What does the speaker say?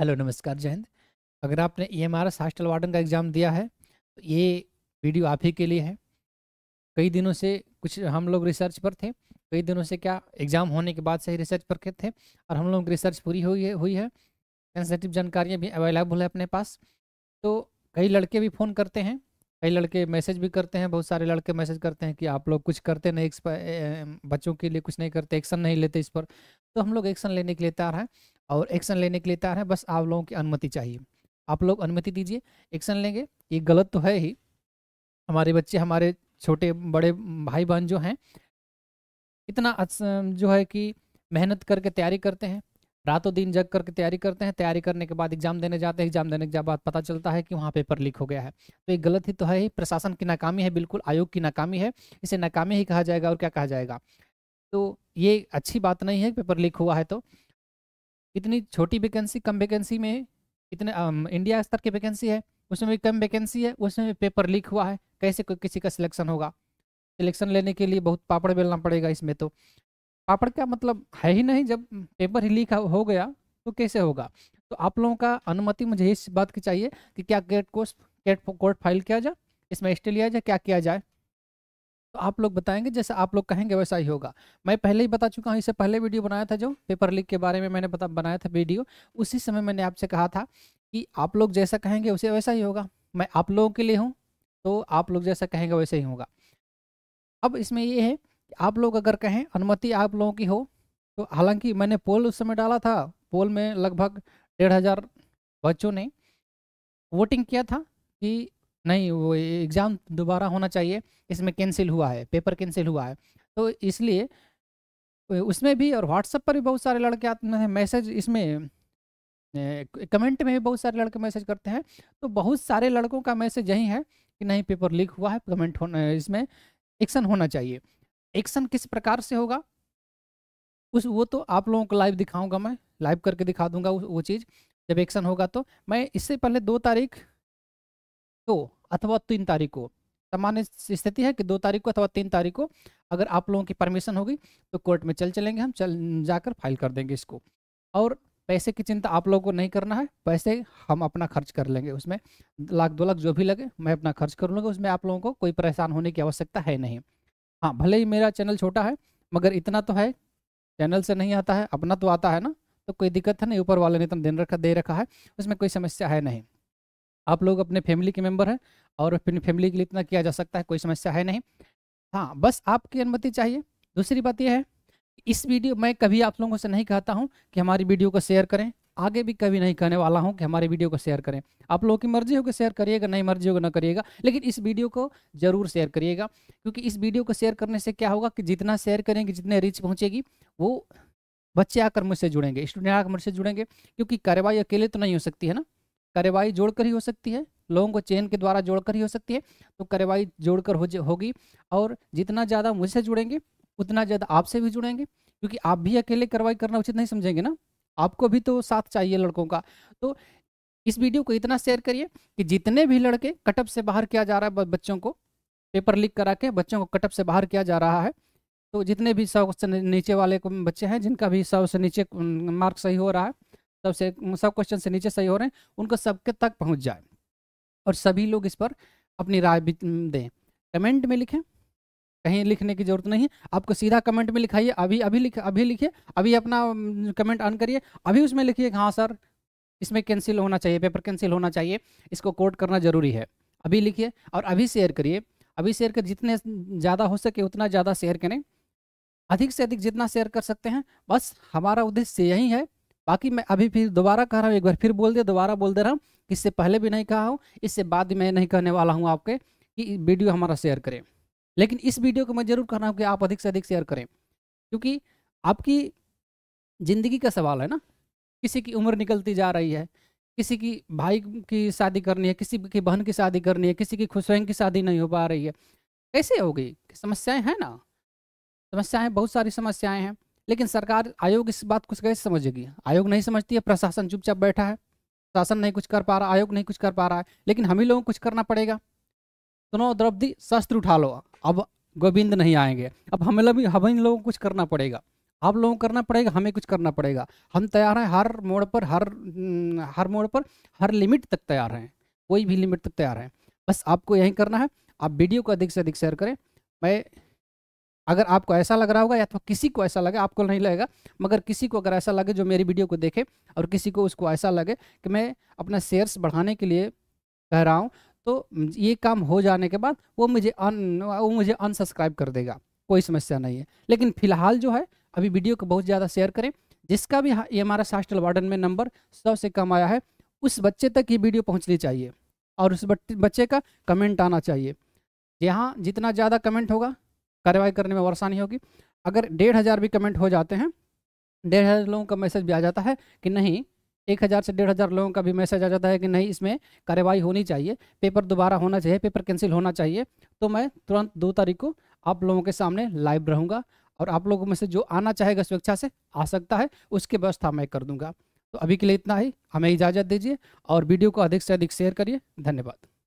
hello नमस्कार जयंत अगर आपने E M R S hostel warden का एग्ज़ाम दिया है तो ये वीडियो आप ही के लिए है कई दिनों से कुछ हम लोग रिसर्च पर थे कई दिनों से क्या एग्ज़ाम होने के बाद से ही रिसर्च पर थे और हम लोग रिसर्च पूरी हुई है हुई है सेंसिटिव जानकारियाँ भी अवेलेबल है अपने पास तो कई लड़के भी फ़ोन करते हैं कई लड़के मैसेज भी करते हैं बहुत सारे लड़के मैसेज करते हैं कि आप लोग कुछ करते नहीं बच्चों के लिए कुछ नहीं करते एक्शन नहीं लेते इस पर तो हम लोग एक्शन लेने के लिए तैयार हैं और एक्शन लेने के लिए तैयार हैं बस आप लोगों की अनुमति चाहिए आप लोग अनुमति दीजिए एक्शन लेंगे ये गलत तो है ही हमारे बच्चे हमारे छोटे बड़े भाई बहन जो हैं इतना जो है कि मेहनत करके तैयारी करते हैं रातों दिन जग करके तैयारी करते हैं तैयारी करने के बाद एग्जाम देने जाते हैं एग्जाम देने के बाद पता चलता है कि वहाँ पेपर लीक हो गया है तो ये गलत ही तो है ही प्रशासन की नाकामी है बिल्कुल आयोग की नाकामी है इसे नाकामी ही कहा जाएगा और क्या कहा जाएगा तो ये अच्छी बात नहीं है पेपर लीक हुआ है तो इतनी छोटी वैकेंसी कम वैकेंसी में इतने आ, इंडिया स्तर की वैकेंसी है उसमें भी कम वैकेंसी है उसमें भी पेपर लीक हुआ है कैसे कोई किसी का सिलेक्शन होगा सिलेक्शन लेने के लिए बहुत पापड़ बेलना पड़ेगा इसमें तो पापड़ का मतलब है ही नहीं जब पेपर ही लीक हो गया तो कैसे होगा तो आप लोगों का अनुमति मुझे इस बात की चाहिए कि क्या gate course gate court file किया जाए इसमें स्टे लिया जाए क्या किया जाए तो आप लोग बताएंगे जैसे आप लोग कहेंगे वैसा ही होगा मैं पहले ही बता चुका हूँ इससे पहले वीडियो बनाया था जो पेपर लीक के बारे में मैंने बता बनाया था वीडियो उसी समय मैंने आपसे कहा था कि आप लोग जैसा कहेंगे उसे वैसा ही होगा मैं आप लोगों के लिए हूँ तो आप लोग जैसा कहेंगे वैसे ही होगा अब इसमें ये है कि आप लोग अगर कहें अनुमति आप लोगों की हो तो हालांकि मैंने पोल उस समय डाला था पोल में लगभग डेढ़ हज़ार बच्चों ने वोटिंग किया था कि नहीं वो एग्ज़ाम दोबारा होना चाहिए इसमें कैंसिल हुआ है पेपर कैंसिल हुआ है तो इसलिए उसमें भी और व्हाट्सएप पर भी बहुत सारे लड़के आते हैं मैसेज इसमें कमेंट में भी बहुत सारे लड़के मैसेज करते हैं तो बहुत सारे लड़कों का मैसेज यही है कि नहीं पेपर लीक हुआ है कमेंट होना इसमें एक्शन होना चाहिए एक्शन किस प्रकार से होगा उस वो तो आप लोगों को लाइव दिखाऊंगा मैं लाइव करके दिखा दूंगा वो, वो चीज़ जब एक्शन होगा तो मैं इससे पहले दो तारीख को अथवा तीन तारीख को सामान्य स्थिति है कि दो तारीख को अथवा तीन तारीख को अगर आप लोगों की परमिशन होगी तो कोर्ट में चल चलेंगे हम चल जाकर फाइल कर देंगे इसको और पैसे की चिंता आप लोगों को नहीं करना है पैसे हम अपना खर्च कर लेंगे उसमें लाख दो लाख जो भी लगे मैं अपना खर्च कर लूँगा उसमें आप लोगों को कोई परेशान होने की आवश्यकता है नहीं हाँ भले ही मेरा चैनल छोटा है मगर इतना तो है चैनल से नहीं आता है अपना तो आता है ना तो कोई दिक्कत है नहीं ऊपर वाले ने इतना दिन रखा दे रखा है उसमें कोई समस्या है नहीं आप लोग अपने फैमिली के मेम्बर हैं और अपनी फैमिली के लिए इतना किया जा सकता है कोई समस्या है नहीं हाँ बस आपकी अनुमति चाहिए दूसरी बात यह है इस वीडियो मैं कभी आप लोगों से नहीं कहता हूँ कि हमारी वीडियो को शेयर करें आगे भी कभी नहीं कहने वाला हूँ कि हमारे वीडियो को शेयर करें आप लोगों की मर्जी होगी शेयर करिएगा नहीं मर्जी होगा ना करिएगा लेकिन इस वीडियो को जरूर शेयर करिएगा क्योंकि इस वीडियो को शेयर करने से क्या होगा कि जितना शेयर करेंगे जितने रीच पहुँचेगी वो बच्चे आकर मुझसे जुड़ेंगे स्टूडेंट आकर मुझसे जुड़ेंगे क्योंकि कार्रवाई अकेले तो नहीं हो सकती है ना कार्रवाई जोड़कर ही हो सकती है लोगों को चेन के द्वारा जोड़कर ही हो सकती है तो कार्यवाही जोड़कर हो होगी और जितना ज़्यादा मुझसे जुड़ेंगे उतना ज़्यादा आपसे भी जुड़ेंगे क्योंकि आप भी अकेले कार्रवाई करना उचित नहीं समझेंगे ना आपको भी तो साथ चाहिए लड़कों का तो इस वीडियो को इतना शेयर करिए कि जितने भी लड़के कटअप से बाहर किया जा रहा है बच्चों को पेपर लीक करा के बच्चों को कटअप से बाहर किया जा रहा है तो जितने भी सौ से नीचे वाले बच्चे हैं जिनका भी सौ से नीचे मार्क सही हो रहा है सबसे सब क्वेश्चन से नीचे सही हो रहे हैं उनको सबके तक पहुंच जाए और सभी लोग इस पर अपनी राय दें कमेंट में लिखें कहीं लिखने की जरूरत नहीं है आपको सीधा कमेंट में लिखाइए अभी अभी लिख अभी लिखिए अभी अपना कमेंट ऑन करिए अभी उसमें लिखिए हाँ सर इसमें कैंसिल होना चाहिए पेपर कैंसिल होना चाहिए इसको कोट करना ज़रूरी है अभी लिखिए और अभी शेयर करिए अभी शेयर कर जितने ज़्यादा हो सके उतना ज़्यादा शेयर करें अधिक से अधिक जितना शेयर कर सकते हैं बस हमारा उद्देश्य यही है बाकी मैं अभी फिर दोबारा कह रहा हूँ एक बार फिर बोल दे दोबारा बोल दे रहा हूँ इससे पहले भी नहीं कहा हूँ इससे बाद मैं नहीं कहने वाला हूँ आपके कि वीडियो हमारा शेयर करें लेकिन इस वीडियो को मैं ज़रूर कह रहा हूँ कि आप अधिक से अधिक शेयर करें क्योंकि आपकी ज़िंदगी का सवाल है ना किसी की उम्र निकलती जा रही है किसी की भाई की शादी करनी है किसी की बहन की शादी करनी है किसी की खुशबहन की शादी नहीं हो पा रही है कैसे होगी समस्याएं हैं ना समस्याएं बहुत सारी समस्याएं हैं लेकिन सरकार आयोग इस बात को कैसे समझेगी आयोग नहीं समझती है प्रशासन चुपचाप बैठा है शासन नहीं कुछ कर पा रहा आयोग नहीं कुछ कर पा रहा है लेकिन हम ही लोगों को कुछ करना पड़ेगा सुनो द्रौपदी शस्त्र उठा लो अब गोविंद नहीं आएंगे अब हमें लोग हम इन लोगों को कुछ करना पड़ेगा आप लोगों को करना पड़ेगा हमें कुछ करना पड़ेगा हम तैयार हैं हर मोड़ पर हर हम्म, हर मोड़ पर हर लिमिट तक तैयार हैं कोई भी लिमिट तक तैयार हैं बस आपको यही करना है आप वीडियो को अधिक से अधिक शेयर करें मैं अगर आपको ऐसा लग रहा होगा या तो किसी को ऐसा लगे आपको नहीं लगेगा मगर किसी को अगर ऐसा लगे जो मेरी वीडियो को देखे और किसी को उसको ऐसा लगे कि मैं अपना शेयर्स बढ़ाने के लिए कह रहा हूँ तो ये काम हो जाने के बाद वो मुझे अन वो मुझे अनसब्सक्राइब कर देगा कोई समस्या नहीं है लेकिन फिलहाल जो है अभी वीडियो को बहुत ज़्यादा शेयर करें जिसका भी ये हमारा शास्त्र वार्डन में नंबर सौ से कम आया है उस बच्चे तक ये वीडियो पहुँचनी चाहिए और उस बच्चे का कमेंट आना चाहिए यहाँ जितना ज़्यादा कमेंट होगा कार्रवाई करने में और आसानी होगी अगर डेढ़ हज़ार भी कमेंट हो जाते हैं डेढ़ हज़ार लोगों का मैसेज भी आ जाता है कि नहीं एक हज़ार से डेढ़ हज़ार लोगों का भी मैसेज आ जाता है कि नहीं इसमें कार्रवाई होनी चाहिए पेपर दोबारा होना चाहिए पेपर कैंसिल होना चाहिए तो मैं तुरंत दो तारीख को आप लोगों के सामने लाइव रहूँगा और आप लोगों में से जो आना चाहेगा स्वेच्छा से आ सकता है उसकी व्यवस्था मैं कर दूँगा तो अभी के लिए इतना ही हमें इजाज़त दीजिए और वीडियो को अधिक से अधिक शेयर करिए धन्यवाद